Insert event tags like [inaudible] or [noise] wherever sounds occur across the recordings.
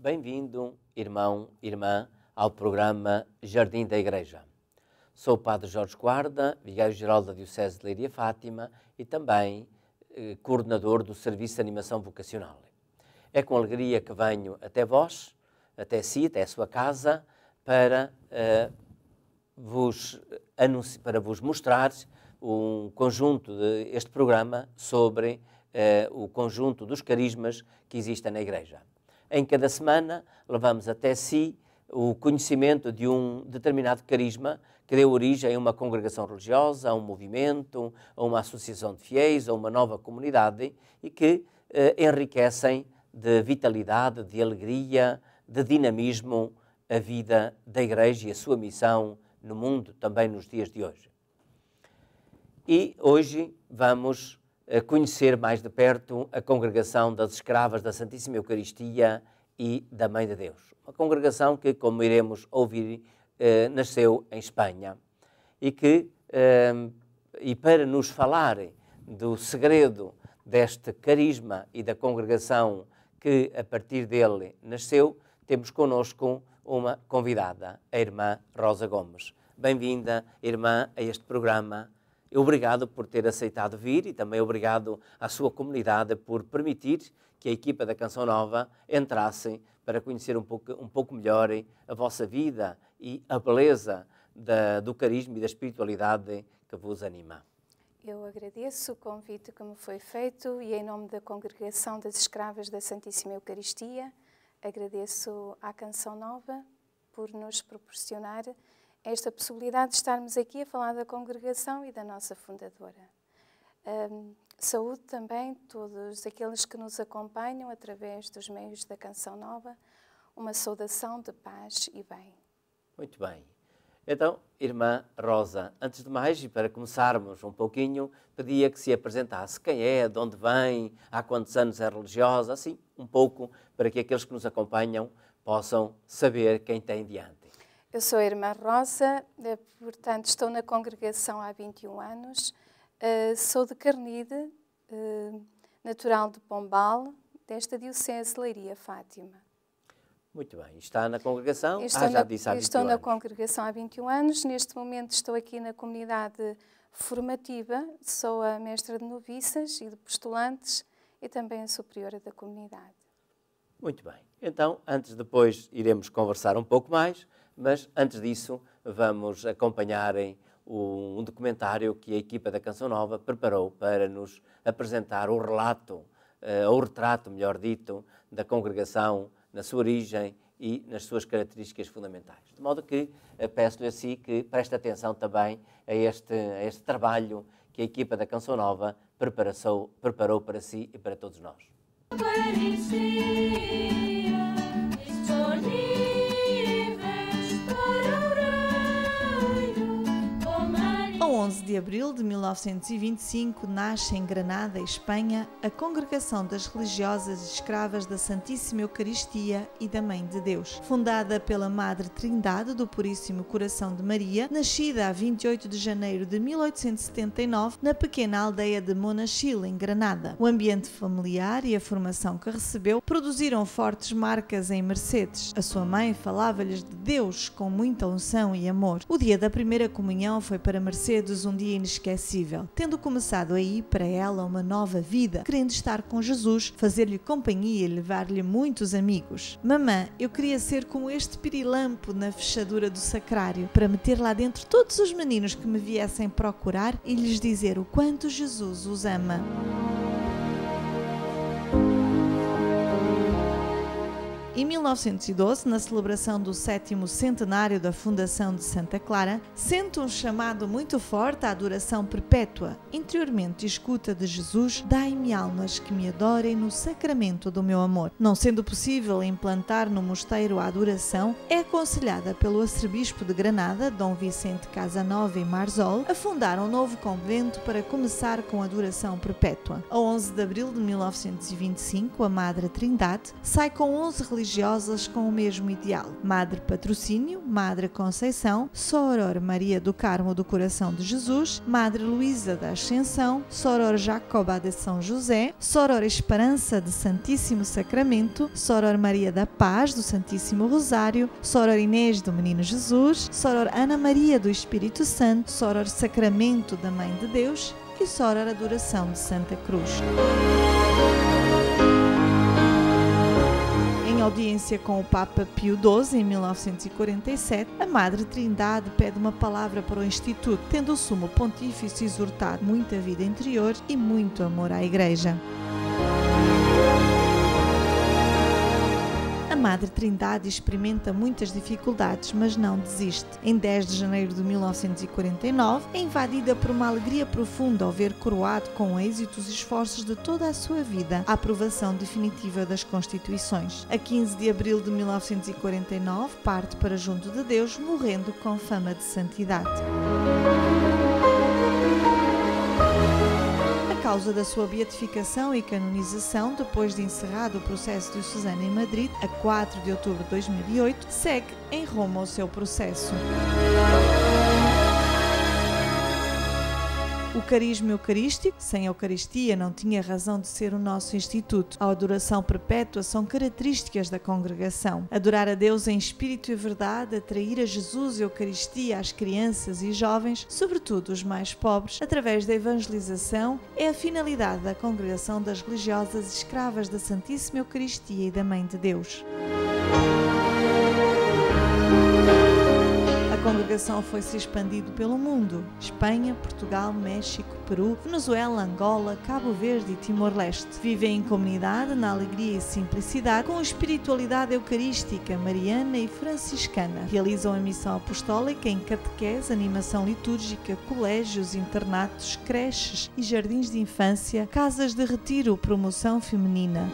Bem-vindo, irmão, irmã, ao programa Jardim da Igreja. Sou o Padre Jorge Guarda, Vigário-Geral da Diocese de Leiria Fátima e também eh, coordenador do Serviço de Animação Vocacional. É com alegria que venho até vós, até si, até a sua casa, para, eh, vos, para vos mostrar um conjunto deste de programa sobre eh, o conjunto dos carismas que existem na Igreja em cada semana levamos até si o conhecimento de um determinado carisma que deu origem a uma congregação religiosa, a um movimento, a uma associação de fiéis, a uma nova comunidade e que eh, enriquecem de vitalidade, de alegria, de dinamismo a vida da Igreja e a sua missão no mundo também nos dias de hoje. E hoje vamos conhecer mais de perto a congregação das escravas da Santíssima Eucaristia e da Mãe de Deus. Uma congregação que, como iremos ouvir, eh, nasceu em Espanha e que, ehm, e para nos falar do segredo deste carisma e da congregação que a partir dele nasceu, temos conosco uma convidada, a irmã Rosa Gomes. Bem-vinda, irmã, a este programa Obrigado por ter aceitado vir e também obrigado à sua comunidade por permitir que a equipa da Canção Nova entrasse para conhecer um pouco, um pouco melhor a vossa vida e a beleza da, do carisma e da espiritualidade que vos anima. Eu agradeço o convite que me foi feito e, em nome da Congregação das Escravas da Santíssima Eucaristia, agradeço à Canção Nova por nos proporcionar esta possibilidade de estarmos aqui a falar da congregação e da nossa fundadora. Um, saúde também todos aqueles que nos acompanham através dos meios da Canção Nova, uma saudação de paz e bem. Muito bem. Então, irmã Rosa, antes de mais, e para começarmos um pouquinho, pedia que se apresentasse quem é, de onde vem, há quantos anos é religiosa, assim, um pouco, para que aqueles que nos acompanham possam saber quem tem diante. Eu sou a irmã Rosa, eh, portanto estou na congregação há 21 anos. Eh, sou de Carnide, eh, natural de Pombal, desta diocese Leiria Fátima. Muito bem. Está na congregação? Estou ah, já na, disse há 21 Estou anos. na congregação há 21 anos. Neste momento estou aqui na comunidade formativa. Sou a mestra de noviças e de postulantes e também a superiora da comunidade. Muito bem. Então, antes depois iremos conversar um pouco mais, mas antes disso, vamos acompanharem um documentário que a equipa da Canção Nova preparou para nos apresentar o relato, uh, ou retrato, melhor dito, da congregação na sua origem e nas suas características fundamentais. De modo que eh, peço-lhe a si que preste atenção também a este, a este trabalho que a equipa da Canção Nova preparou, preparou para si e para todos nós. Parecia, 11 de abril de 1925 nasce em Granada, Espanha, a Congregação das Religiosas Escravas da Santíssima Eucaristia e da Mãe de Deus. Fundada pela Madre Trindade do Puríssimo Coração de Maria, nascida a 28 de janeiro de 1879 na pequena aldeia de Monachil, em Granada. O ambiente familiar e a formação que recebeu produziram fortes marcas em Mercedes. A sua mãe falava-lhes de Deus com muita unção e amor. O dia da primeira comunhão foi para Mercedes um dia inesquecível, tendo começado aí para ela uma nova vida, querendo estar com Jesus, fazer-lhe companhia e levar-lhe muitos amigos. Mamã, eu queria ser como este pirilampo na fechadura do sacrário, para meter lá dentro todos os meninos que me viessem procurar e lhes dizer o quanto Jesus os ama. Em 1912, na celebração do sétimo centenário da fundação de Santa Clara, sente um chamado muito forte à adoração perpétua. Interiormente escuta de Jesus: Dai-me almas que me adorem no sacramento do meu amor. Não sendo possível implantar no mosteiro a adoração, é aconselhada pelo arcebispo de Granada, Dom Vicente Casanova e Marzol, a fundar um novo convento para começar com a adoração perpétua. A 11 de abril de 1925, a Madre Trindade sai com 11 religiosos religiosas com o mesmo ideal. Madre Patrocínio, Madre Conceição, Soror Maria do Carmo do Coração de Jesus, Madre Luísa da Ascensão, Soror Jacoba de São José, Soror Esperança de Santíssimo Sacramento, Soror Maria da Paz do Santíssimo Rosário, Soror Inês do Menino Jesus, Soror Ana Maria do Espírito Santo, Soror Sacramento da Mãe de Deus e Soror Adoração de Santa Cruz audiência com o Papa Pio XII, em 1947, a Madre Trindade pede uma palavra para o Instituto, tendo o Sumo Pontífice exortado muita vida interior e muito amor à Igreja. Madre Trindade experimenta muitas dificuldades, mas não desiste. Em 10 de janeiro de 1949, é invadida por uma alegria profunda ao ver coroado com êxito os esforços de toda a sua vida a aprovação definitiva das Constituições. A 15 de abril de 1949, parte para junto de Deus, morrendo com fama de santidade. causa da sua beatificação e canonização, depois de encerrado o processo de Susana em Madrid, a 4 de outubro de 2008, segue em Roma o seu processo. O carisma eucarístico, sem a Eucaristia, não tinha razão de ser o nosso instituto. A adoração perpétua são características da congregação. Adorar a Deus em espírito e verdade, atrair a Jesus e a Eucaristia às crianças e jovens, sobretudo os mais pobres, através da evangelização, é a finalidade da congregação das religiosas escravas da Santíssima Eucaristia e da Mãe de Deus. congregação foi se expandindo pelo mundo: Espanha, Portugal, México, Peru, Venezuela, Angola, Cabo Verde e Timor-Leste. Vivem em comunidade, na alegria e simplicidade, com espiritualidade eucarística, mariana e franciscana. Realizam a missão apostólica em catequese, animação litúrgica, colégios, internatos, creches e jardins de infância, casas de retiro, promoção feminina.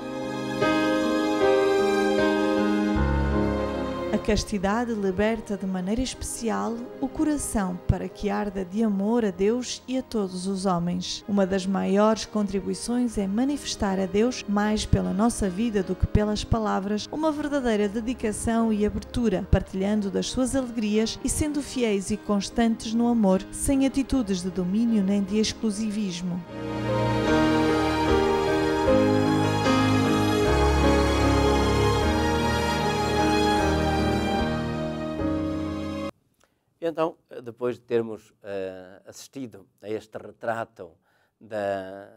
castidade liberta de maneira especial o coração para que arda de amor a Deus e a todos os homens. Uma das maiores contribuições é manifestar a Deus, mais pela nossa vida do que pelas palavras, uma verdadeira dedicação e abertura, partilhando das suas alegrias e sendo fiéis e constantes no amor, sem atitudes de domínio nem de exclusivismo. Então, eh, depois de termos uh, assistido a este retrato da,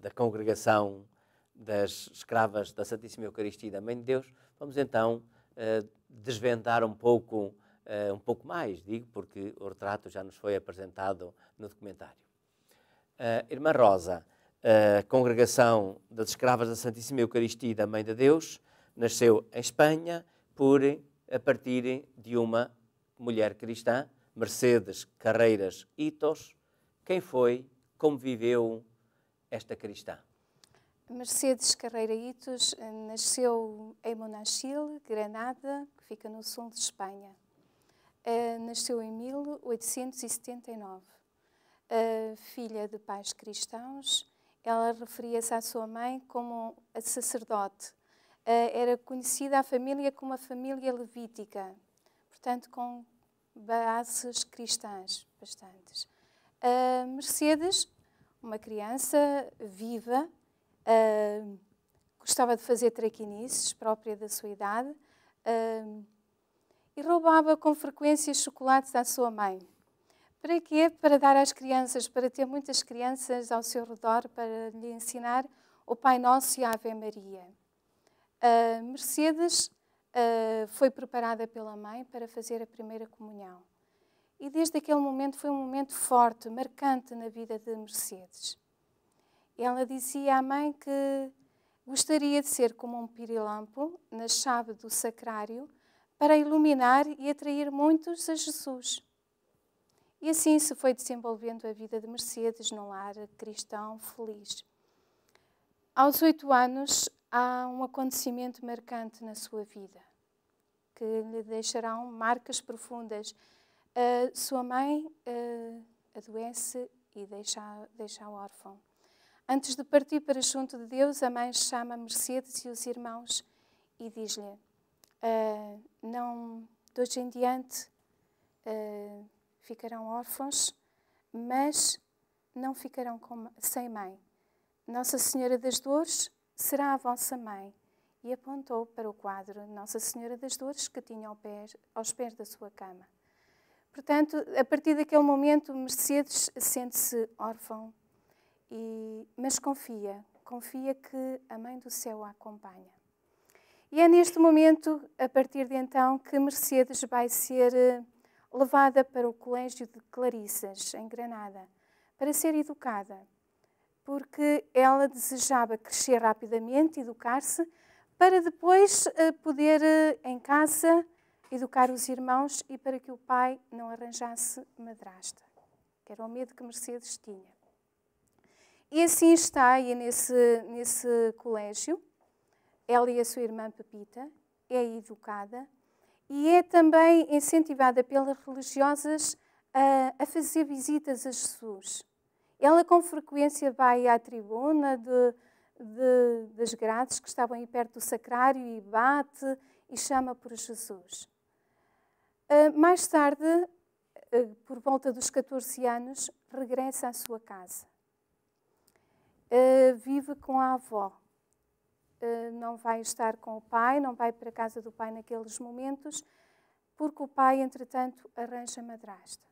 da congregação das escravas da Santíssima Eucaristia e da Mãe de Deus, vamos então uh, desvendar um pouco, uh, um pouco mais, digo, porque o retrato já nos foi apresentado no documentário. Irmã Rosa, a congregação das escravas da Santíssima Eucaristia e da Mãe de Deus nasceu em Espanha por a partir de uma mulher cristã, Mercedes Carreiras Itos, quem foi, como viveu esta cristã. Mercedes Carreira Itos eh, nasceu em Monachil, Granada, que fica no sul de Espanha. Eh, nasceu em 1879. Eh, filha de pais cristãos, ela referia-se à sua mãe como a sacerdote. Era conhecida a família como a família levítica, portanto, com bases cristãs bastantes. Mercedes, uma criança viva, uh, gostava de fazer traquinices, própria da sua idade, uh, e roubava com frequência chocolates à sua mãe. Para quê? Para dar às crianças, para ter muitas crianças ao seu redor, para lhe ensinar o Pai Nosso e a Ave Maria. Mercedes eh, foi preparada pela mãe para fazer a primeira comunhão. E desde aquele momento foi um momento forte, marcante na vida de Mercedes. Ela dizia à mãe que gostaria de ser como um pirilampo na chave do sacrário para iluminar e atrair muitos a Jesus. E assim se foi desenvolvendo a vida de Mercedes num lar cristão feliz. Aos oito anos, há um acontecimento marcante na sua vida que lhe deixarão marcas profundas. sua mãe eh, adoece e deixa, deixa o órfão. Antes de partir para junto de Deus, a mãe chama Mercedes e os irmãos e diz-lhe: ah, Não, de hoje em diante ah, ficarão órfãos, mas não ficarão com, sem mãe. Nossa Senhora das Dores será a vossa mãe e apontou para o quadro Nossa Senhora das Dores que tinha ao pé, aos pés da sua cama. Portanto, a partir daquele momento, Mercedes sente-se órfão, e, mas confia, confia que a Mãe do Céu a acompanha. E é neste momento, a partir de então, que Mercedes vai ser eh, levada para o Colégio de Clarissas, em Granada, para ser educada, porque ela desejava crescer rapidamente, educar-se para depois eh, poder, eh, em casa, educar os irmãos e para que o pai não arranjasse madrasta, que era o medo que Mercedes tinha. E assim está, aí é nesse, nesse colégio, ela e a sua irmã Pepita é educada e é também incentivada pelas religiosas a, a fazer visitas a Jesus. Ela com frequência vai à tribuna de, de, das grades que estavam aí perto do sacrário e bate e chama por Jesus. Ah, mais tarde, ah, por volta dos 14 anos, regressa à sua casa. Ah, vive com a avó. não vai estar com o pai, não vai para a casa do pai naqueles momentos, porque o pai, entretanto, arranja madrasta.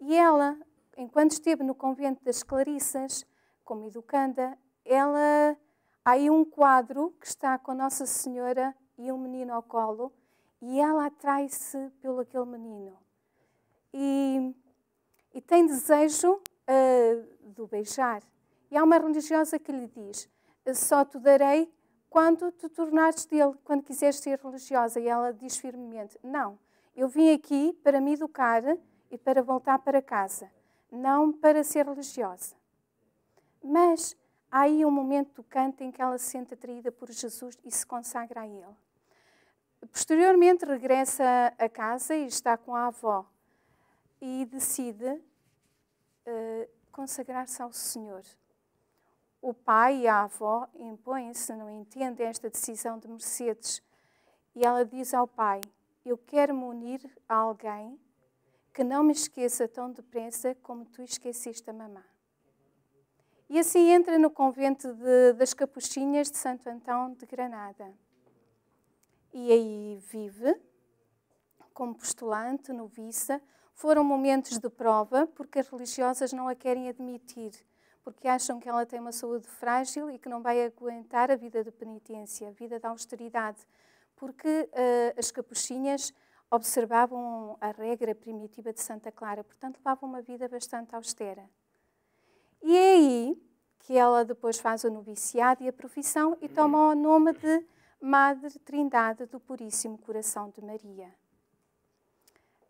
E ela, enquanto esteve no convento das Clarissas, como educanda, ela há aí um quadro que está com Nossa Senhora e um menino ao colo e ela atrai-se pelo aquele menino. E, e tem desejo uh, eh, de o beijar. E há uma religiosa que lhe diz, eh, só te darei quando te tornares dele, quando quiseres ser religiosa. E ela diz firmemente, não, eu vim aqui para me educar e para voltar para casa, não para ser religiosa. Mas Há aí um momento do canto em que ela se sente atraída por Jesus e se consagra a ele. Posteriormente, regressa a casa e está com a avó e decide uh, consagrar-se ao Senhor. O pai e a avó impõem-se, não entendem esta decisão de Mercedes. E ela diz ao pai: Eu quero me unir a alguém que não me esqueça tão depressa como tu esqueceste a mamã. E assim entra no convento de, das Capuchinhas de Santo Antão de Granada. E aí vive como postulante, noviça. Foram momentos de prova, porque as religiosas não a querem admitir, porque acham que ela tem uma saúde frágil e que não vai aguentar a vida de penitência, a vida da austeridade, porque uh, as capuchinhas observavam a regra primitiva de Santa Clara, portanto levavam uma vida bastante austera. E é aí que ela depois faz o noviciado e a profissão e toma o nome de Madre Trindade do Puríssimo Coração de Maria.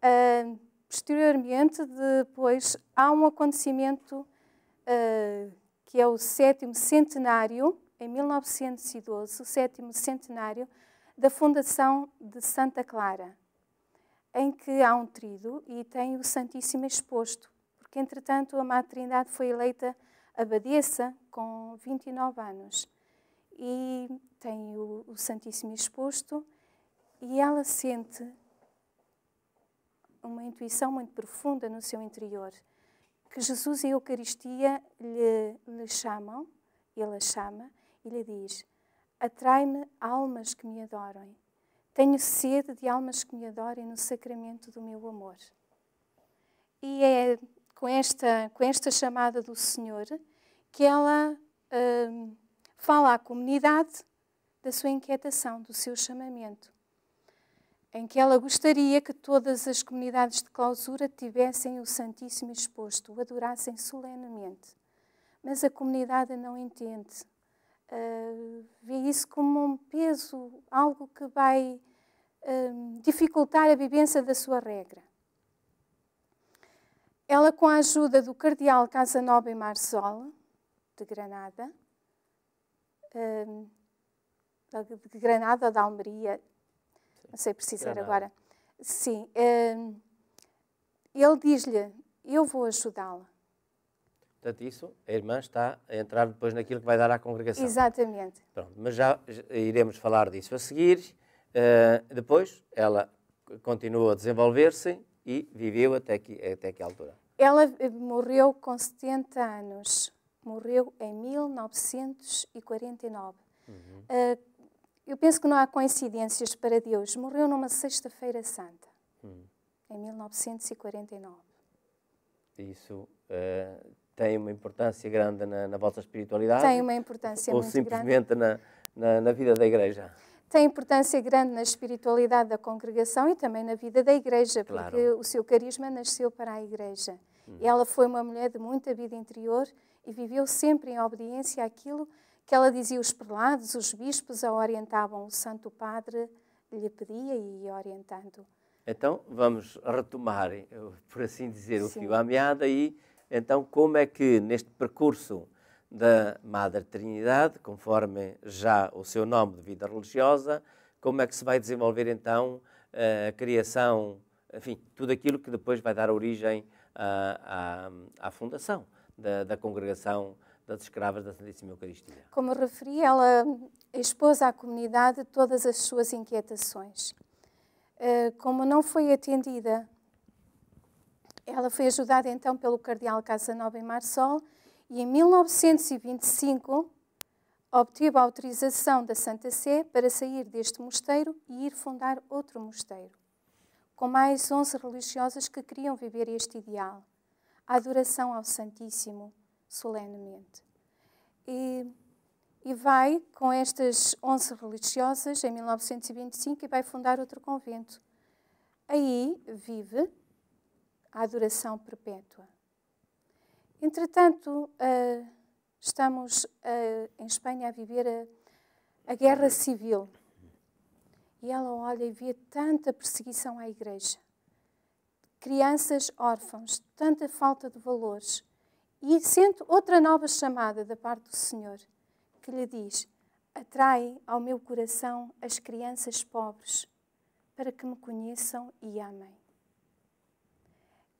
Uh, posteriormente, depois, há um acontecimento uh, que é o sétimo centenário, em 1912, o sétimo centenário da fundação de Santa Clara, em que há um trido e tem o Santíssimo exposto porque entretanto a Mãe Trindade foi eleita abadesa com 29 anos e tem o, o Santíssimo exposto e ela sente uma intuição muito profunda no seu interior que Jesus e a Eucaristia lhe, lhe chamam, ele a chama e lhe diz: Atrai-me almas que me adorem. Tenho sede de almas que me adorem no sacramento do meu amor. E é com esta, com esta chamada do Senhor, que ela uh, fala à comunidade da sua inquietação, do seu chamamento, em que ela gostaria que todas as comunidades de clausura tivessem o Santíssimo exposto, o adorassem solenemente. Mas a comunidade não entende. Uh, vê isso como um peso, algo que vai uh, dificultar a vivência da sua regra. Ela, com a ajuda do cardeal Casanova e Marzol, de Granada, hum, de Granada ou de Almeria, não sei precisar agora. Sim, hum, ele diz-lhe, eu vou ajudá-la. Portanto, isso, a irmã está a entrar depois naquilo que vai dar à congregação. Exatamente. Pronto, mas já iremos falar disso a seguir. Eh, depois, ela continua a desenvolver-se e viveu até que, até que altura? Ela eh, morreu com 70 anos, morreu em 1949. Uhum. Uh, eu penso que não há coincidências para Deus. Morreu numa Sexta-feira Santa, uhum. em 1949. Isso uh, tem uma importância grande na, na vossa espiritualidade? Tem uma importância ou muito grande. Ou simplesmente na, na, na vida da Igreja? tem importância grande na espiritualidade da congregação e também na vida da igreja, porque o seu carisma nasceu para a igreja. Ela foi uma mulher de muita vida interior e viveu sempre em obediência àquilo que ela dizia, os prelados, os bispos a orientavam, o Santo Padre lhe pedia e ia orientando. Então, vamos retomar, eh, por assim dizer, Sim. o fio à meada e então como é que neste percurso da Madre Trinidade, conforme já o seu nome de vida religiosa, como é que se vai desenvolver então eh, a criação, enfim, tudo aquilo que depois vai dar origem à, à, à fundação da, da Congregação das Escravas da Santíssima Eucaristia. Como referi, ela expôs à comunidade todas as suas inquietações. Eh, como não foi atendida, ela foi ajudada então pelo Cardeal Casanova e Marsol, e em 1925 obteve a autorização da Santa Sé para sair deste mosteiro e ir fundar outro mosteiro, com mais 11 religiosas que queriam viver este ideal, a adoração ao Santíssimo, solenemente. E, e vai com estas 11 religiosas em 1925 e vai fundar outro convento. Aí vive a adoração perpétua. Entretanto, eh, estamos eh, em Espanha a viver a, a guerra civil. E ela olha e vê tanta perseguição à igreja, crianças órfãos, tanta falta de valores. E sente outra nova chamada da parte do Senhor, que lhe diz: Atrai ao meu coração as crianças pobres, para que me conheçam e amem.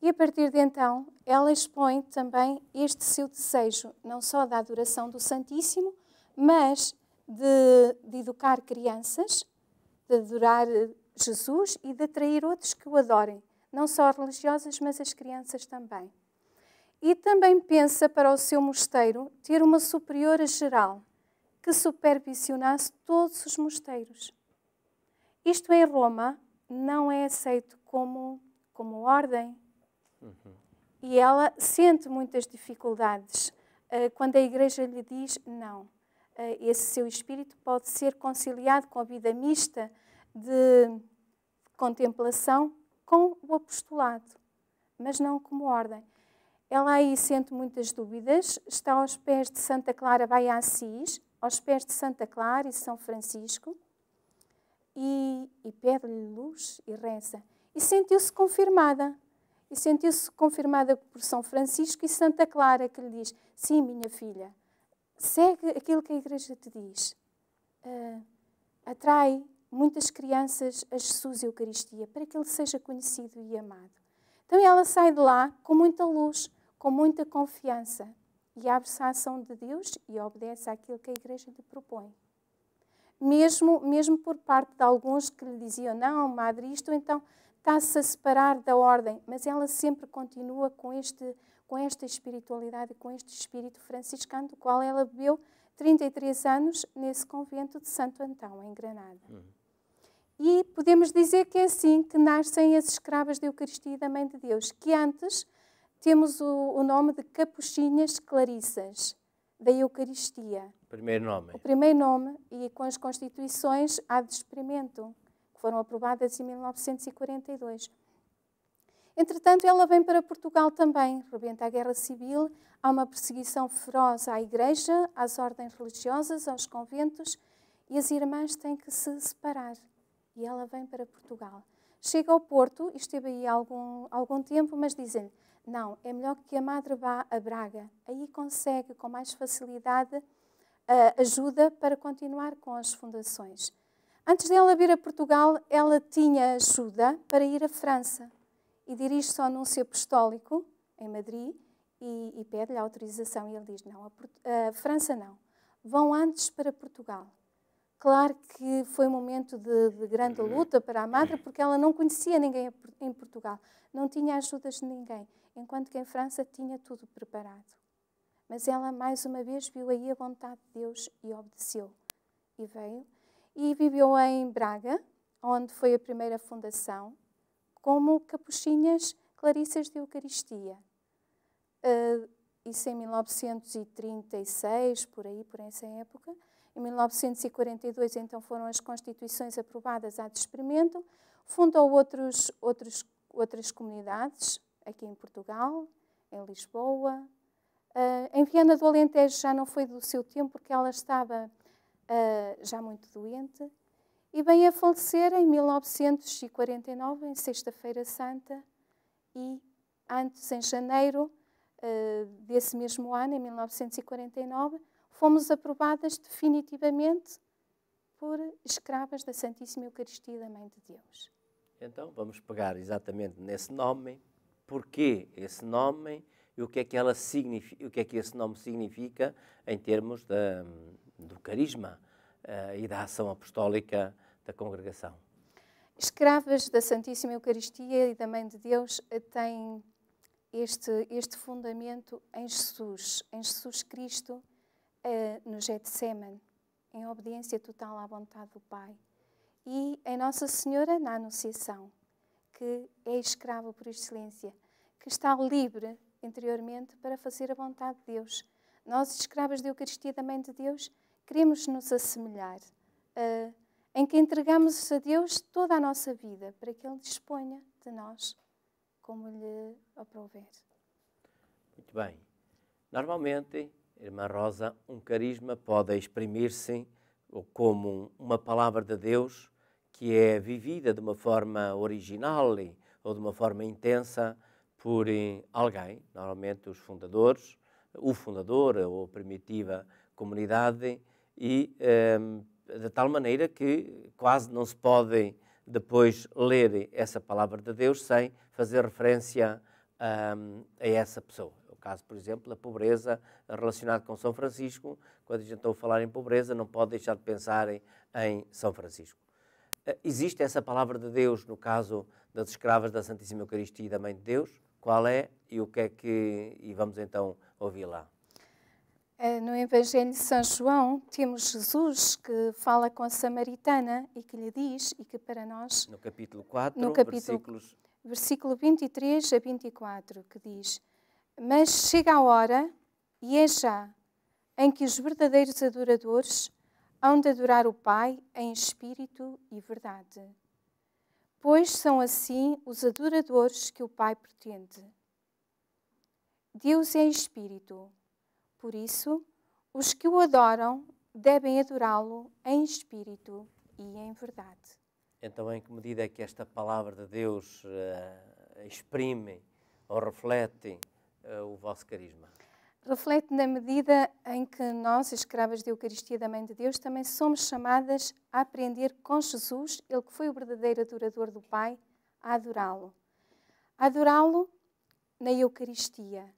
E a partir de então, ela expõe também este seu desejo, não só da adoração do Santíssimo, mas de, de educar crianças, de adorar eh, Jesus e de atrair outros que o adorem, não só religiosas, mas as crianças também. E também pensa para o seu mosteiro ter uma superiora geral que supervisionasse todos os mosteiros. Isto em Roma não é aceito como, como ordem, Uhum. E ela sente muitas dificuldades uh, quando a Igreja lhe diz não. Uh, esse seu espírito pode ser conciliado com a vida mista de contemplação com o apostolado, mas não como ordem. Ela aí sente muitas dúvidas, está aos pés de Santa Clara vai a Assis, aos pés de Santa Clara e São Francisco, e, e pede-lhe luz e reza. E sentiu-se confirmada e sentiu-se confirmada por São Francisco e Santa Clara, que lhe diz: Sim, minha filha, segue aquilo que a Igreja te diz. Uh, atrai muitas crianças a Jesus e a Eucaristia para que ele seja conhecido e amado. Então ela sai de lá com muita luz, com muita confiança e abre-se à ação de Deus e obedece àquilo que a Igreja lhe propõe. Mesmo, mesmo por parte de alguns que lhe diziam, não, madre, isto então está-se a separar da ordem, mas ela sempre continua com, este, com esta espiritualidade, com este espírito franciscano, do qual ela bebeu 33 anos nesse convento de Santo Antão, em Granada. Uhum. E podemos dizer que é assim que nascem as escravas da Eucaristia e da Mãe de Deus, que antes temos o, o nome de Capuchinhas Clarissas, da Eucaristia. Primeiro nome. O primeiro nome, e com as constituições há de experimento foram aprovadas em 1942. Entretanto, ela vem para Portugal também. Rebenta a Guerra Civil, há uma perseguição feroz à Igreja, às ordens religiosas, aos conventos e as irmãs têm que se separar. E ela vem para Portugal. Chega ao Porto, esteve aí algum, algum tempo, mas dizem não, é melhor que a madre vá a Braga. Aí consegue com mais facilidade ajuda para continuar com as fundações. Antes dela vir a Portugal, ela tinha ajuda para ir à França e dirige-se ao anúncio apostólico em Madrid e, e pede-lhe a autorização e ele diz, não, a, a França não, vão antes para Portugal. Claro que foi um momento de, de, grande uhum. luta para a madre, porque ela não conhecia ninguém em Portugal, não tinha ajudas de ninguém, enquanto que em França tinha tudo preparado. Mas ela, mais uma vez, viu aí a vontade de Deus e obedeceu. E veio e viveu em Braga, onde foi a primeira fundação, como capuchinhas clarissas de Eucaristia. Uh, isso em 1936, por aí, por essa época. Em 1942, então, foram as constituições aprovadas a de experimento. Fundou outros, outros, outras comunidades, aqui em Portugal, em Lisboa. Uh, em Viana do Alentejo já não foi do seu tempo, porque ela estava já muito doente, e vem a falecer em 1949, em Sexta-feira Santa, e antes, em janeiro eh, desse mesmo ano, em 1949, fomos aprovadas definitivamente por escravas da Santíssima Eucaristia da Mãe de Deus. Então, vamos pegar exatamente nesse nome, porquê esse nome e o que é que, ela significa, o que, é que esse nome significa em termos da, do carisma uh, e da ação apostólica da congregação. Escravas da Santíssima Eucaristia e da Mãe de Deus têm este, este fundamento em Jesus, em Jesus Cristo uh, no Getsemane, em obediência total à vontade do Pai. E em Nossa Senhora na Anunciação, que é escrava por excelência, que está livre interiormente para fazer a vontade de Deus. Nós, escravas da Eucaristia da Mãe de Deus, queremos nos assemelhar, uh, em que entregamos a Deus toda a nossa vida, para que Ele disponha de nós como lhe aprover. Muito bem. Normalmente, Irmã Rosa, um carisma pode exprimir-se como uma palavra de Deus que é vivida de uma forma original ou de uma forma intensa por eh, alguém, normalmente os fundadores, o fundador ou a primitiva comunidade, e ehm, de tal maneira que quase não se pode depois ler essa palavra de Deus sem fazer referência um, ehm, a essa pessoa. É o caso, por exemplo, da pobreza relacionado com São Francisco. Quando a gente está a falar em pobreza, não pode deixar de pensar em, em São Francisco. Eh, existe essa palavra de Deus no caso das escravas da Santíssima Eucaristia e da Mãe de Deus? Qual é e o que é que. E vamos então ouvir lá. Eh, no Evangelho de São João, temos Jesus que fala com a samaritana e que lhe diz, e que para nós. No capítulo 4, no capítulo, versículos. Versículo 23 a 24, que diz: Mas chega a hora, e é já, em que os verdadeiros adoradores hão de adorar o Pai em espírito e verdade. Pois são assim os adoradores que o Pai pretende. Deus é espírito por isso, os que o adoram devem adorá-lo em espírito e em verdade. Então, em que medida é que esta palavra de Deus uh, exprime ou reflete uh, o vosso carisma? Reflete na medida em que nós, escravas da Eucaristia da Mãe de Deus, também somos chamadas a aprender com Jesus, ele que foi o verdadeiro adorador do Pai, a adorá-lo. Adorá-lo na Eucaristia,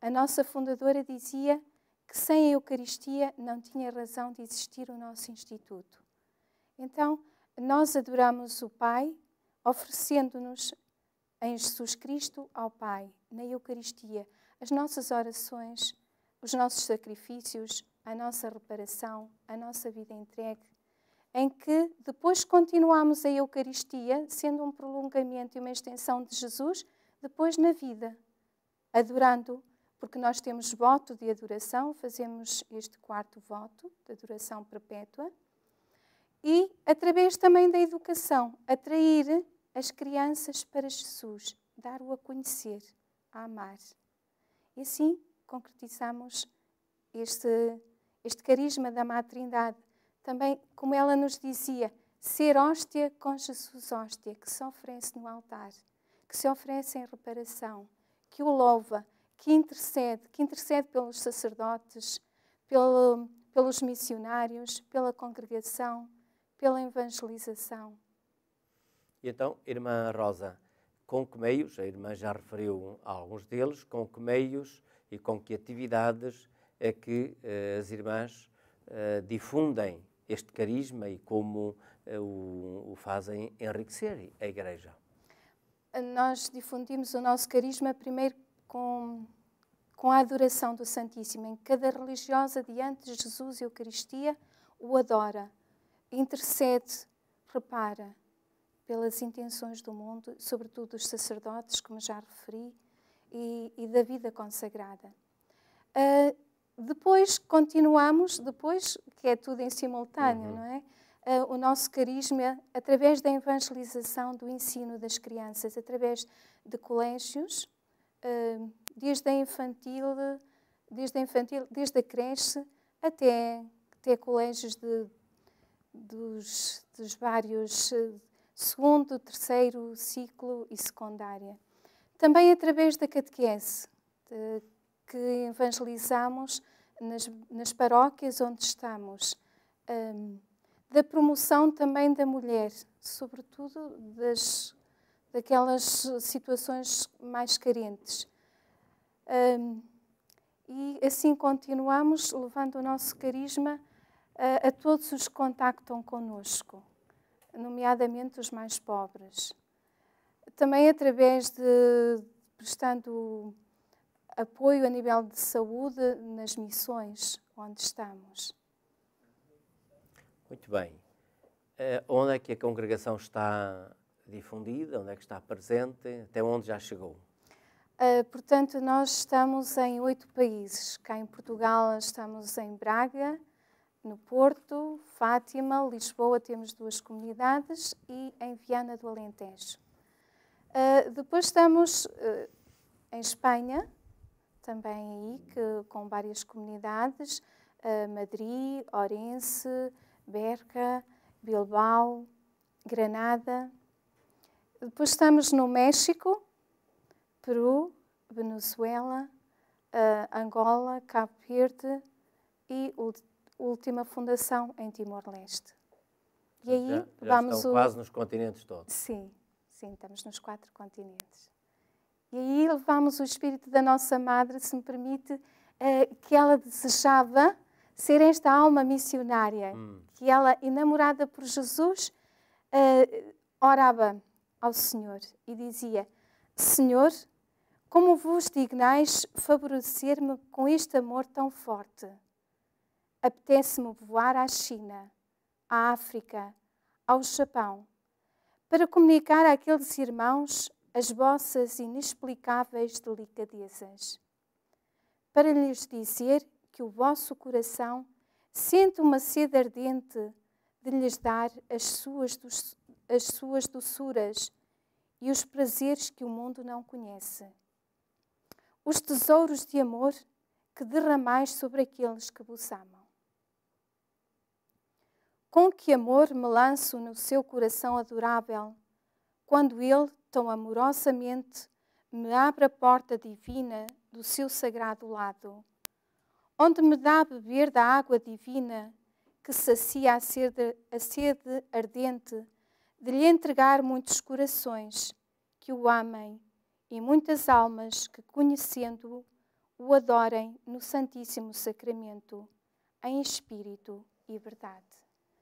a nossa fundadora dizia que sem a Eucaristia não tinha razão de existir o nosso Instituto. Então, nós adoramos o Pai, oferecendo-nos em Jesus Cristo ao Pai, na Eucaristia, as nossas orações, os nossos sacrifícios, a nossa reparação, a nossa vida entregue, em que depois continuamos a Eucaristia, sendo um prolongamento e uma extensão de Jesus, depois na vida, adorando porque nós temos voto de adoração, fazemos este quarto voto de adoração perpétua, e através também da educação, atrair as crianças para Jesus, dar-o a conhecer, a amar. E assim concretizamos este, este carisma da matrindade Também, como ela nos dizia, ser hóstia com Jesus hóstia, que se oferece no altar, que se oferece em reparação, que o louva, que intercede, que intercede pelos sacerdotes, pelo, pelos missionários, pela congregação, pela evangelização. E então, irmã Rosa, com que meios, a irmã já referiu a alguns deles, com que meios e com que atividades é que eh, as irmãs eh, difundem este carisma e como eh, o, o fazem enriquecer a Igreja? Nós difundimos o nosso carisma primeiro com, com a adoração do Santíssimo, em que cada religiosa diante de Jesus e Eucaristia o adora, intercede, repara pelas intenções do mundo, sobretudo dos sacerdotes, como já referi, e, e da vida consagrada. Uh, depois continuamos, depois, que é tudo em simultâneo, uhum. não é? Uh, o nosso carisma através da evangelização do ensino das crianças, através de colégios, desde a infantil, desde a infantil, desde a creche até, até colégios de, dos, dos vários segundo, terceiro ciclo e secundária. Também através da catequese, de, que evangelizamos nas, nas, paróquias onde estamos, um, da promoção também da mulher, sobretudo das daquelas situações mais carentes. Um, e assim continuamos, levando o nosso carisma a, a todos os que contactam conosco, nomeadamente os mais pobres. Também através de prestando apoio a nível de saúde nas missões onde estamos. Muito bem. Uh, onde é que a congregação está difundida, onde é que está presente, até onde já chegou? Uh, portanto, nós estamos em oito países. Cá em Portugal estamos em Braga, no Porto, Fátima, Lisboa temos duas comunidades e em Viana do Alentejo. Uh, depois estamos uh, em Espanha, também aí, que, com várias comunidades, Madrid, Orense, Berca, Bilbao, Granada, depois estamos no México, Peru, Venezuela, eh, Angola, Cabo Verde e última fundação em Timor-Leste. E aí já, já vamos estão o... quase nos continentes todos. Sim, sim, estamos nos quatro continentes. E aí levamos o espírito da nossa madre, se me permite, eh, que ela desejava ser esta alma missionária, hum. que ela, enamorada por Jesus, eh, orava ao Senhor e dizia: Senhor, como vos dignais favorecer-me com este amor tão forte? Apetece-me voar à China, à África, ao Japão, para comunicar àqueles irmãos as vossas inexplicáveis delicadezas, para lhes dizer que o vosso coração sente uma sede ardente de lhes dar as suas as suas doçuras e os prazeres que o mundo não conhece. Os tesouros de amor que derramais sobre aqueles que vos amam. Com que amor me lanço no seu coração adorável, quando ele tão amorosamente me abre a porta divina do seu sagrado lado, onde me dá a beber da água divina que sacia a sede, a sede ardente de lhe entregar muitos corações que o amem e muitas almas que, conhecendo-o, o adorem no Santíssimo Sacramento, em espírito e verdade.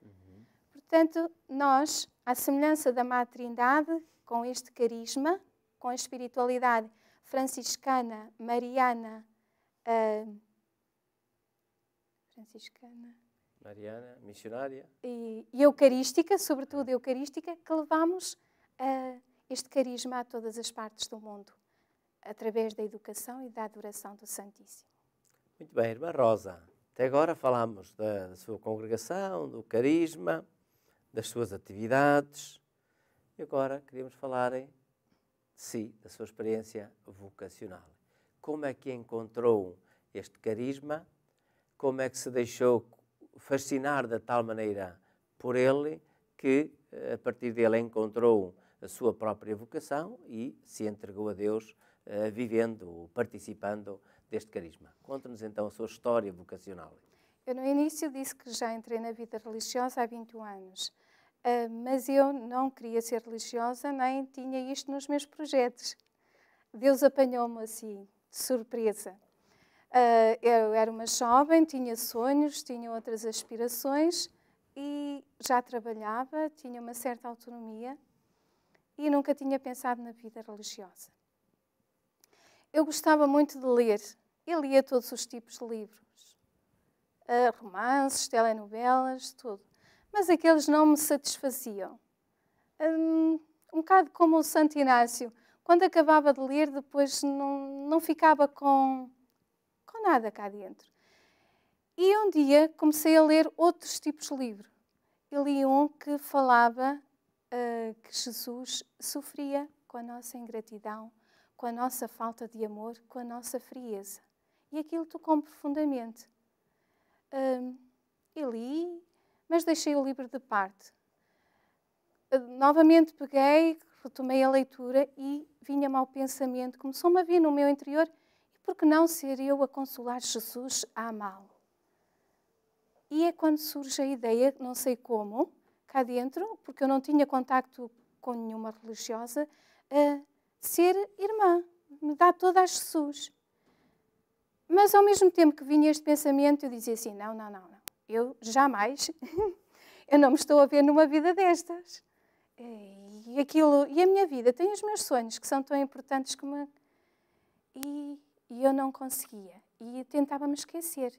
Uhum. Portanto, nós, à semelhança da Má Trindade, com este carisma, com a espiritualidade franciscana, mariana, uh, franciscana, Mariana, missionária. E, e eucarística, sobretudo eucarística, que levamos uh, este carisma a todas as partes do mundo, através da educação e da adoração do Santíssimo. Muito bem, irmã Rosa. Até agora falámos da, da sua congregação, do carisma, das suas atividades. E agora queríamos falar em si, da sua experiência vocacional. Como é que encontrou este carisma? Como é que se deixou fascinar de tal maneira por ele que eh, a partir dele encontrou a sua própria vocação e se entregou a Deus uh, vivendo, participando deste carisma. conta nos então a sua história vocacional. Eu no início disse que já entrei na vida religiosa há 21 anos, uh, mas eu não queria ser religiosa nem tinha isto nos meus projetos. Deus apanhou-me assim, de surpresa. Ah, eu era uma jovem, tinha sonhos, tinha outras aspirações e já trabalhava, tinha uma certa autonomia e nunca tinha pensado na vida religiosa. Eu gostava muito de ler e lia todos os tipos de livros, ah, romances, telenovelas, tudo. Mas aqueles não me satisfaziam. Um, um bocado como o Santo Inácio, quando acabava de ler, depois não, não ficava com nada cá dentro. E um dia comecei a ler outros tipos de livro. Eu li um que falava uh, que Jesus sofria com a nossa ingratidão, com a nossa falta de amor, com a nossa frieza. E aquilo tocou-me profundamente. Uh, hum, eu li, mas deixei o livro de parte. Uh, novamente peguei, retomei a leitura e vinha-me ao pensamento, começou-me a vir no meu interior porque não ser eu a consolar Jesus à mal? E é quando surge a ideia, não sei como, cá dentro, porque eu não tinha contacto com nenhuma religiosa, ser irmã, me dá toda a Jesus. Mas ao mesmo tempo que vinha este pensamento, eu dizia assim: não, não, não, não. eu jamais, [laughs] eu não me estou a ver numa vida destas. E aquilo, e a minha vida, tenho os meus sonhos que são tão importantes como. E e eu não conseguia. E tentava-me esquecer.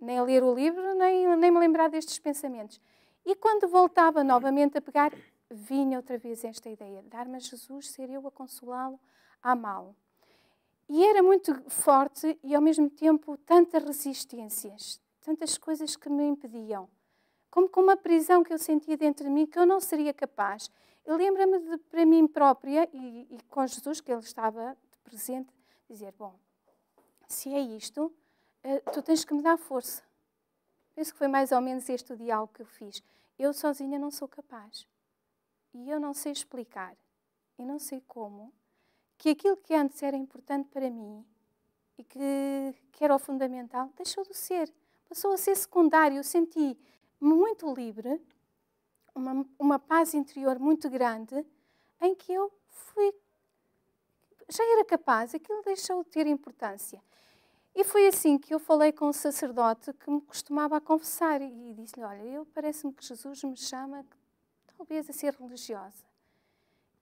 Nem ler o livro, nem, nem me lembrar destes pensamentos. E quando voltava novamente a pegar, vinha outra vez esta ideia: dar-me a Jesus, ser eu a consolá-lo, a amá-lo. E era muito forte e ao mesmo tempo tantas resistências, tantas coisas que me impediam. Como com uma prisão que eu sentia dentro de mim que eu não seria capaz. Eu lembro-me para mim própria e, e, com Jesus, que ele estava presente, dizer, bom, se é isto, eh, tu tens que me dar força. Penso que foi mais ou menos este o diálogo que eu fiz. Eu sozinha não sou capaz. E eu não sei explicar, e não sei como, que aquilo que antes era importante para mim e que, que era o fundamental deixou de ser. Passou a ser secundário. Eu senti muito livre, uma, uma paz interior muito grande, em que eu fui já era capaz, aquilo deixou de ter importância. E foi assim que eu falei com um sacerdote que me costumava confessar e disse-lhe: Olha, eu parece-me que Jesus me chama talvez a ser religiosa.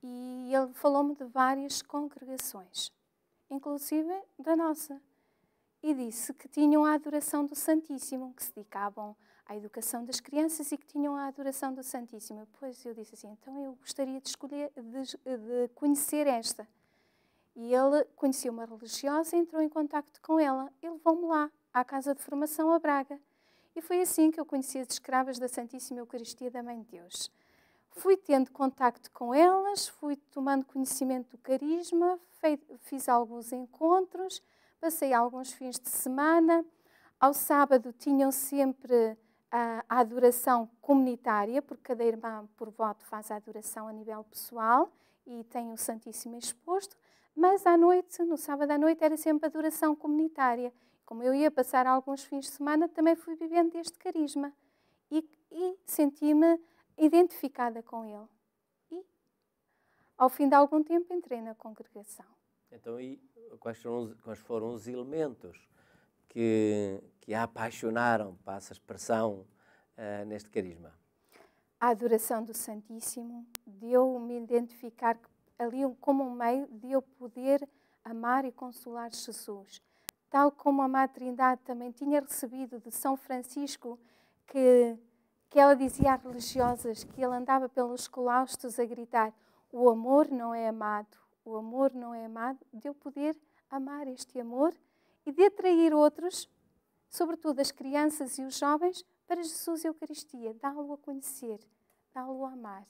E ele falou-me de várias congregações, inclusive da nossa, e disse que tinham a adoração do Santíssimo, que se dedicavam à educação das crianças e que tinham a adoração do Santíssimo. Pois eu disse assim: Então eu gostaria de, escolher, de, de conhecer esta. E ele conheceu uma religiosa, entrou em contacto com ela Ele levou-me lá, à casa de formação a Braga. E foi assim que eu conheci as escravas da Santíssima Eucaristia da Mãe de Deus. Fui tendo contacto com elas, fui tomando conhecimento do carisma, fiz alguns encontros, passei alguns fins de semana. Ao sábado tinham sempre a adoração comunitária, porque cada irmã por voto faz a adoração a nível pessoal e tem o Santíssimo exposto. Mas à noite, no sábado à noite, era sempre a adoração comunitária. Como eu ia passar alguns fins de semana, também fui vivendo este carisma e, e senti-me identificada com ele. E, ao fim de algum tempo, entrei na congregação. Então, e quais foram os, quais foram os elementos que, que a apaixonaram, passa a expressão, uh, neste carisma? A adoração do Santíssimo, deu me identificar que ali como um meio de eu poder amar e consolar Jesus. Tal como a Má Trindade também tinha recebido de São Francisco, que, que ela dizia às religiosas que ele andava pelos claustros a gritar: O amor não é amado, o amor não é amado, de eu poder amar este amor e de atrair outros, sobretudo as crianças e os jovens, para Jesus e a Eucaristia, dá-lo a conhecer, dá-lo a amar.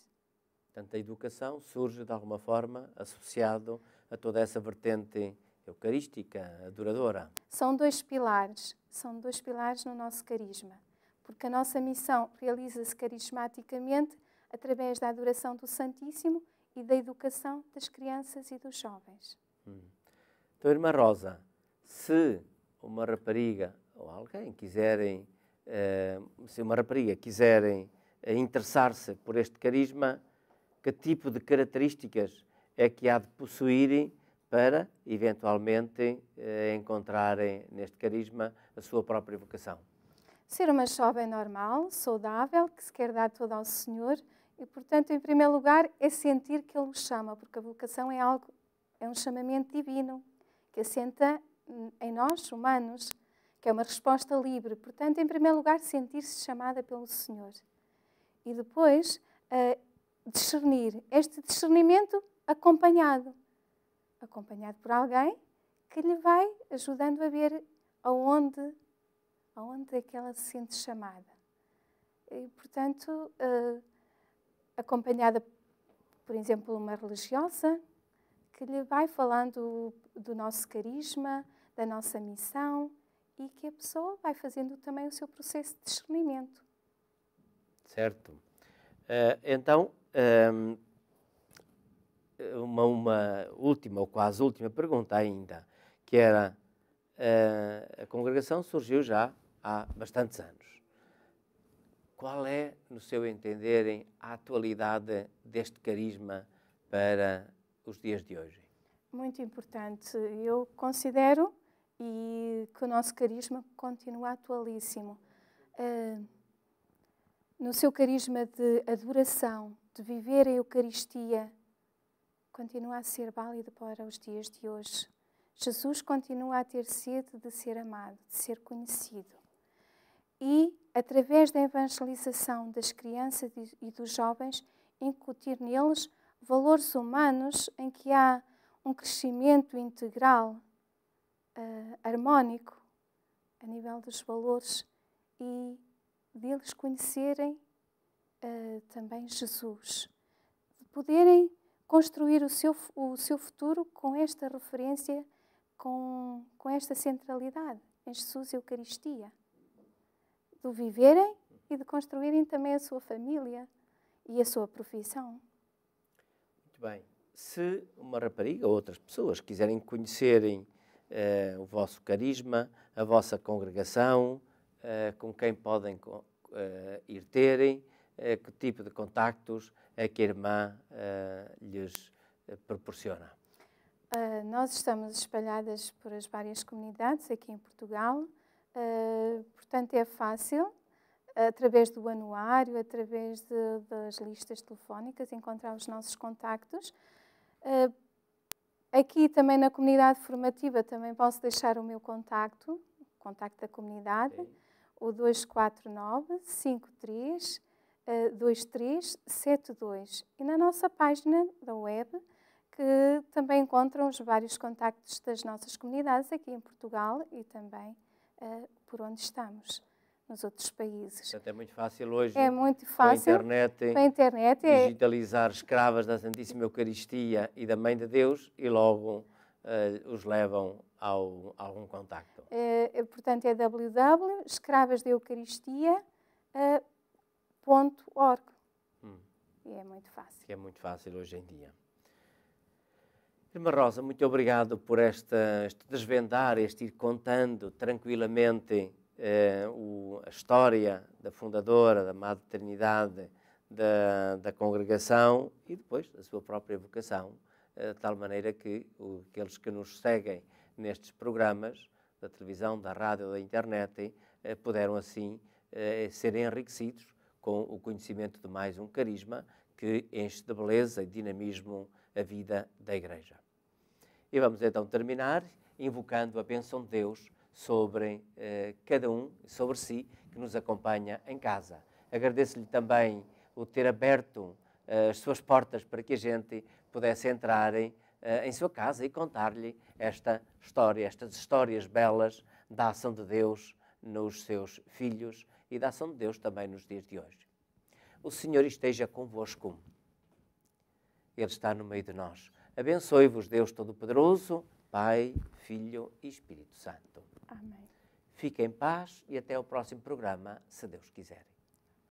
Portanto, a educação surge de alguma forma associado a toda essa vertente eucarística, adoradora. São dois pilares, são dois pilares no nosso carisma, porque a nossa missão realiza-se carismaticamente através da adoração do Santíssimo e da educação das crianças e dos jovens. Hum. Então, irmã Rosa, se uma rapariga ou alguém quiserem, eh, se uma rapariga quiserem eh, interessar-se por este carisma, que tipo de características é que há de possuírem para, eventualmente, eh, encontrarem neste carisma a sua própria vocação? Ser uma jovem normal, saudável, que se quer dar toda ao Senhor e, portanto, em primeiro lugar, é sentir que Ele o chama, porque a vocação é algo, é um chamamento divino que assenta em nós, humanos, que é uma resposta livre. Portanto, em primeiro lugar, sentir-se chamada pelo Senhor. E depois, eh, discernir. Este discernimento acompanhado. Acompanhado por alguém que lhe vai ajudando a ver aonde, aonde é que ela se sente chamada. E, portanto, eh, acompanhada, por exemplo, uma religiosa que lhe vai falando do nosso carisma, da nossa missão e que a pessoa vai fazendo também o seu processo de discernimento. Certo. Uh, então, um, uma, uma, última, ou quase última pergunta ainda, que era, uh, a congregação surgiu já há bastantes anos. Qual é, no seu entenderem, a atualidade deste carisma para os dias de hoje? Muito importante. Eu considero e que o nosso carisma continua atualíssimo. Uh, no seu carisma de adoração, de viver a Eucaristia, continua a ser válido para os dias de hoje. Jesus continua a ter sede de ser amado, de ser conhecido. E, através da evangelização das crianças e dos jovens, incutir neles valores humanos em que há um crescimento integral, uh, harmónico, a nível dos valores e deles conhecerem uh, também Jesus, de poderem construir o seu, o seu futuro com esta referência, com, com esta centralidade em Jesus e Eucaristia, de viverem e de construírem também a sua família e a sua profissão. Muito bem. Se uma rapariga ou outras pessoas quiserem conhecerem uh, o vosso carisma, a vossa congregação, uh, com quem podem uh, ir terem, é que tipo de contactos é que a irmã eh, lhes eh, proporciona? Uh, nós estamos espalhadas por as várias comunidades aqui em Portugal, uh, portanto é fácil, através do anuário, através de, das listas telefónicas, encontrar os nossos contactos. Uh, aqui também na comunidade formativa também posso deixar o meu contacto, o contacto da comunidade, Sim. o 249 53 2372 eh, e na nossa página da web, que também encontram os vários contactos das nossas comunidades aqui em Portugal e também eh, por onde estamos nos outros países. Portanto, é muito fácil hoje. É muito fácil. Com a internet. Com a internet é. digitalizar é... escravas da Santíssima Eucaristia e da Mãe de Deus e logo uh, os levam ao, a algum contacto. é, é portanto, é www.escravasdeucaristia.com www.ecosistema.org. Hum. E é muito fácil. É muito fácil hoje em dia. Irmã Rosa, muito obrigado por esta, este desvendar, este ir contando tranquilamente eh, o, a história da fundadora, da Madre Trinidade, da, da congregação e depois da sua própria vocação, eh, de tal maneira que o, aqueles que nos seguem nestes programas da televisão, da rádio, da internet, eh, puderam assim eh, ser enriquecidos com o conhecimento de mais um carisma que enche de beleza e dinamismo a vida da Igreja. E vamos então terminar invocando a bênção de Deus sobre eh, cada um, sobre si, que nos acompanha em casa. Agradeço-lhe também o ter aberto eh, as suas portas para que a gente pudesse entrar em, eh, em sua casa e contar-lhe esta história, estas histórias belas da ação de Deus nos seus filhos, e da ação de Deus também nos dias de hoje. O Senhor esteja convosco. Ele está no meio de nós. Abençoe-vos, Deus Todo-Poderoso, Pai, Filho e Espírito Santo. Amém. Fique em paz e até ao próximo programa, se Deus quiser.